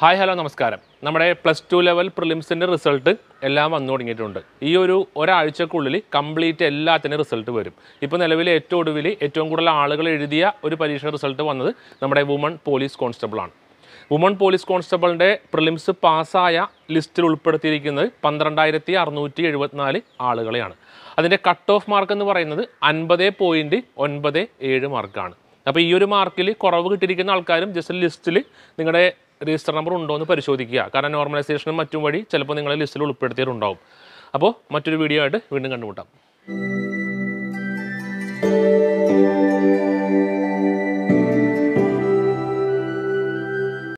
hi hello നമസ്കാരം നമ്മുടെ plus two level പ്രിലിംസിൻ്റെ റിസൾട്ട് എല്ലാം വന്നു തുടങ്ങിയിട്ടുണ്ട് ഈ ഒരു ഒരാഴ്ചക്കുള്ളിൽ കംപ്ലീറ്റ് എല്ലാത്തിൻ്റെ റിസൾട്ട് വരും ഇപ്പോൾ നിലവിൽ ഏറ്റവും ഒടുവിൽ ഏറ്റവും കൂടുതൽ ആളുകൾ എഴുതിയ ഒരു പരീക്ഷ റിസൾട്ട് വന്നത് നമ്മുടെ വുമൺ പോലീസ് കോൺസ്റ്റബിളാണ് വുമൺ പോലീസ് കോൺസ്റ്റബിളിൻ്റെ പ്രിലിംസ് പാസ്സായ ലിസ്റ്റിൽ ഉൾപ്പെടുത്തിയിരിക്കുന്നത് പന്ത്രണ്ടായിരത്തി അറുന്നൂറ്റി എഴുപത്തിനാല് ആളുകളെയാണ് അതിൻ്റെ കട്ട് ഓഫ് മാർക്ക് എന്ന് പറയുന്നത് അൻപത് പോയിൻ്റ് ഒൻപത് ഏഴ് മാർക്കാണ് അപ്പോൾ ഈ ഒരു മാർക്കിൽ കുറവ് കിട്ടിയിരിക്കുന്ന ആൾക്കാരും ജസ്റ്റ് ലിസ്റ്റിൽ നിങ്ങളുടെ രജിസ്റ്റർ നമ്പർ ഉണ്ടോ എന്ന് പരിശോധിക്കുക കാരണം നോർമലൈസേഷനും മറ്റും വഴി ചിലപ്പോൾ നിങ്ങളെ ലിസ്റ്റിൽ ഉൾപ്പെടുത്തിയിട്ടുണ്ടാവും അപ്പോൾ മറ്റൊരു വീഡിയോ ആയിട്ട് വീണ്ടും കണ്ടുമുട്ടാം